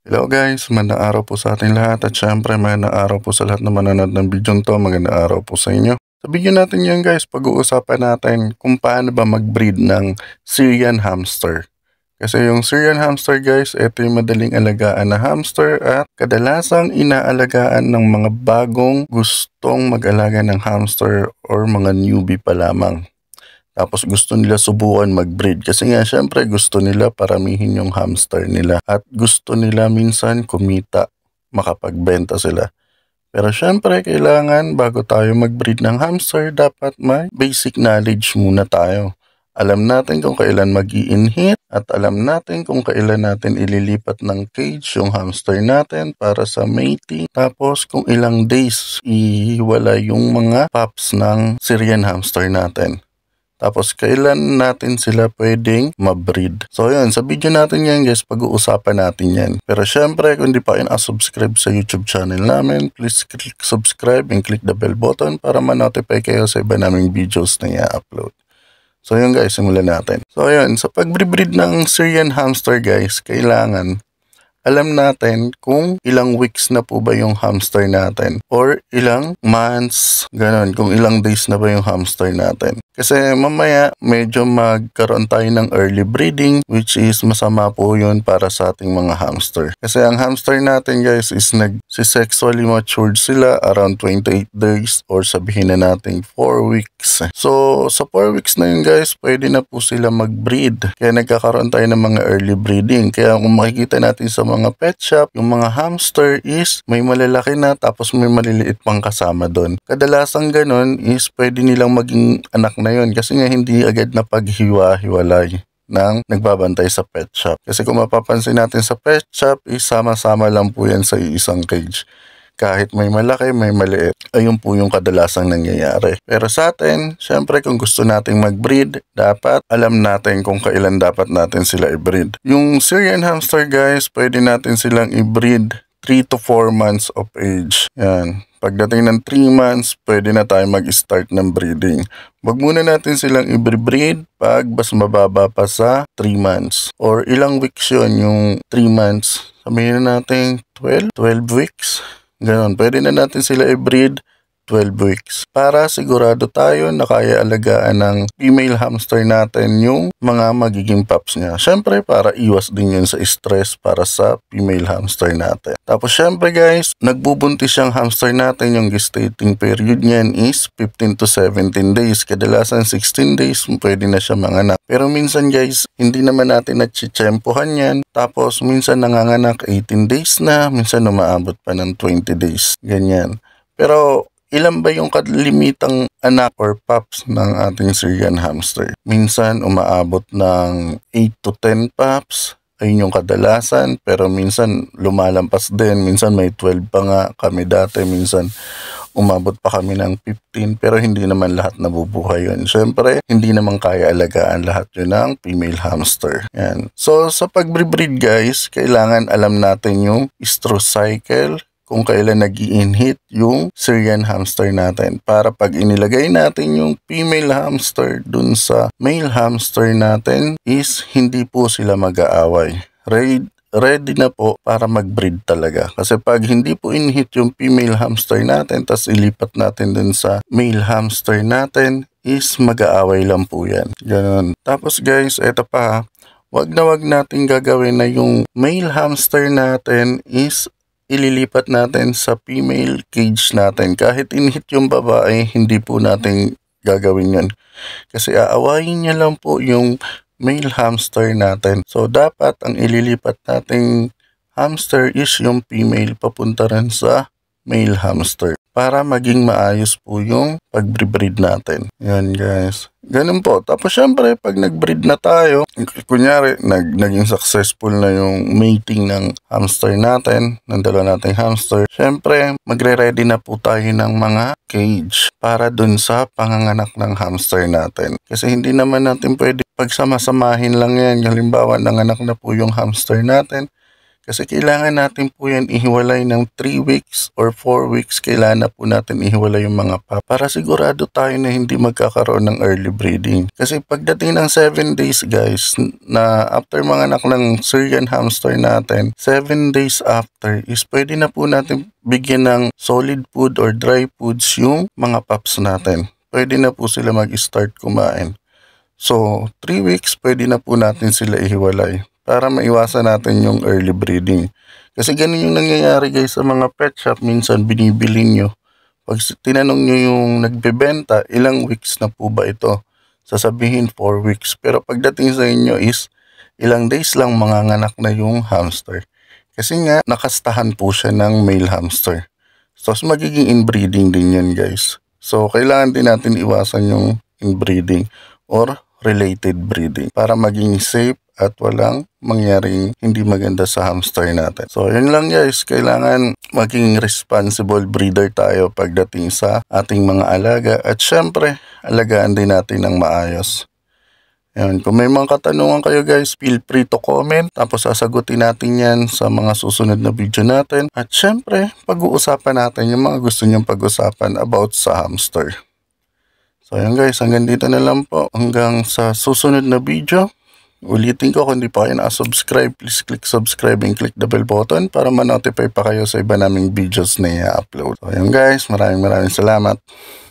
Hello guys, magandang araw po sa ating lahat at syempre magandang araw po sa lahat na manonood ng video to, magandang araw po sa inyo. Sa video natin yun guys, pag-uusapan natin kung paano ba mag-breed ng Syrian hamster. Kasi yung Syrian hamster guys, ito yung madaling alagaan na hamster at kadalasang inaalagaan ng mga bagong gustong mag-alaga ng hamster or mga newbie pa lamang. Tapos gusto nila subukan mag-breed kasi nga syempre gusto nila paramihin yung hamster nila at gusto nila minsan kumita, makapagbenta sila. Pero syempre kailangan bago tayo mag-breed ng hamster dapat may basic knowledge muna tayo. Alam natin kung kailan mag inhit at alam natin kung kailan natin ililipat ng cage yung hamster natin para sa mating. Tapos kung ilang days ihiwala yung mga pups ng Syrian hamster natin. Tapos, kailan natin sila pwedeng mabreed? So, yun. Sa video natin yan, guys, pag-uusapan natin yan. Pero, syempre, kung di pa kayo subscribe sa YouTube channel namin, please click subscribe and click the bell button para ma-notify kayo sa iba naming videos na i-upload. So, yun guys, simulan natin. So, yun. Sa pag-breed ng Syrian hamster, guys, kailangan alam natin kung ilang weeks na po ba yung hamster natin or ilang months, ganun, kung ilang days na ba yung hamster natin. Kasi mamaya medyo magkaroon tayo ng early breeding which is masama po yun para sa ating mga hamster. Kasi ang hamster natin guys is nag sexually matured sila around 28 days or sabihin na natin 4 weeks. So sa 4 weeks na yun guys pwede na po sila mag-breed. Kaya nagkakaroon tayo ng mga early breeding. Kaya kung makikita natin sa mga pet shop yung mga hamster is may malalaki na tapos may maliliit pang kasama doon. Kadalasan ganun is pwede nilang maging anak na yun kasi nga hindi agad na paghiwa-hiwalay ng nagbabantay sa pet shop. Kasi kung mapapansin natin sa pet shop, isama-sama eh, lang po yan sa isang cage. Kahit may malaki, may maliit, ayun po yung kadalasang nangyayari. Pero sa atin, syempre kung gusto nating mag-breed, dapat alam natin kung kailan dapat natin sila i-breed. Yung Syrian hamster guys, pwede natin silang i-breed 3 to 4 months of age. Yan. Pagdating ng 3 months, pwede na tayo mag-start ng breeding. Huwag muna natin silang i-breed pag mas mababa pa sa 3 months. Or ilang weeks yon yung 3 months. Sabihin na natin 12, 12 weeks. Ganon, pwede na natin sila i-breed 12 weeks para sigurado tayo na kaya alagaan ng female hamster natin yung mga magiging pups niya. Siyempre para iwas din yun sa stress para sa female hamster natin. Tapos siyempre guys, nagbubuntis yung hamster natin yung gestating period niyan is 15 to 17 days. Kadalasan 16 days pwede na siya manganak. Pero minsan guys, hindi naman natin natsitsempohan yan. Tapos minsan nanganganak 18 days na, minsan umaabot pa ng 20 days. Ganyan. Pero Ilan ba yung kalimitang anak or pups ng ating Syrian hamster? Minsan umaabot ng 8 to 10 pups. Ayun yung kadalasan pero minsan lumalampas din. Minsan may 12 pa nga kami dati. Minsan umabot pa kami ng 15 pero hindi naman lahat nabubuhay yun. Siyempre, hindi naman kaya alagaan lahat yun ng female hamster. Yan. So, sa pagbreed guys, kailangan alam natin yung estrous cycle, kung kailan nag inhit yung Syrian hamster natin para pag inilagay natin yung female hamster dun sa male hamster natin is hindi po sila mag-aaway. Ready, ready na po para mag-breed talaga. Kasi pag hindi po inhit yung female hamster natin, tapos ilipat natin din sa male hamster natin, is mag-aaway lang po yan. Ganun. Tapos guys, eto pa, wag na wag natin gagawin na yung male hamster natin is ililipat natin sa female cage natin. Kahit inhit yung babae, hindi po natin gagawin yan. Kasi aawayin niya lang po yung male hamster natin. So, dapat ang ililipat nating hamster is yung female papunta rin sa male hamster para maging maayos po yung pag-breed natin. Yan guys. Ganun po. Tapos syempre, pag nag-breed na tayo, kunyari, nag naging successful na yung mating ng hamster natin, ng dalawa nating hamster, syempre, magre-ready na po tayo ng mga cage para dun sa panganganak ng hamster natin. Kasi hindi naman natin pwede pagsamasamahin lang yan. Halimbawa, nanganak na po yung hamster natin, kasi kailangan natin po yan ihiwalay ng 3 weeks or 4 weeks. Kailangan na po natin ihiwalay yung mga pup para sigurado tayo na hindi magkakaroon ng early breeding. Kasi pagdating ng 7 days guys, na after mga anak ng Syrian hamster natin, 7 days after is pwede na po natin bigyan ng solid food or dry foods yung mga pups natin. Pwede na po sila mag-start kumain. So, 3 weeks pwede na po natin sila ihiwalay para maiwasan natin yung early breeding. Kasi ganun yung nangyayari guys sa mga pet shop. Minsan binibili nyo. Pag tinanong nyo yung nagbebenta, ilang weeks na po ba ito? Sasabihin 4 weeks. Pero pagdating sa inyo is ilang days lang manganganak na yung hamster. Kasi nga nakastahan po siya ng male hamster. So magiging inbreeding din yan guys. So kailangan din natin iwasan yung inbreeding or related breeding para maging safe at walang mangyaring hindi maganda sa hamster natin. So, yun lang guys. Kailangan maging responsible breeder tayo pagdating sa ating mga alaga. At syempre, alagaan din natin ng maayos. Yan. Kung may mga katanungan kayo guys, feel free to comment. Tapos sasagutin natin yan sa mga susunod na video natin. At syempre, pag-uusapan natin yung mga gusto nyong pag-usapan about sa hamster. So yan guys, hanggang dito na lang po. Hanggang sa susunod na video. Ulitin ko kung di pa kayo na-subscribe, please click subscribe and click the bell button para ma pa kayo sa iba naming videos na i-upload. So, ayun guys, maraming maraming salamat.